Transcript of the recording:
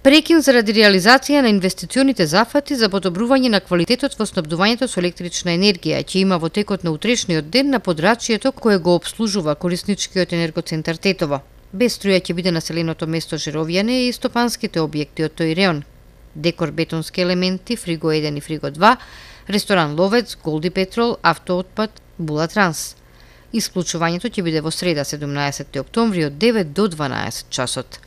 Прекин заради реализација на инвестиционите зафати за подобрување на квалитетот во снабдувањето со електрична енергија ќе има во текот на утрешниот ден на подрачјето кое го обслужува корисничкиот енергоцентар Тетово. Без струја ќе биде населеното место Жировјане и стопанските објекти од тој реон. Декор бетонски елементи, Фриго 1 и Фриго 2, ресторан Ловец, Голди Петрол, автоотпад, Була Транс. Исклучувањето ќе биде во среда 17 октомври од 9 до 12 часот.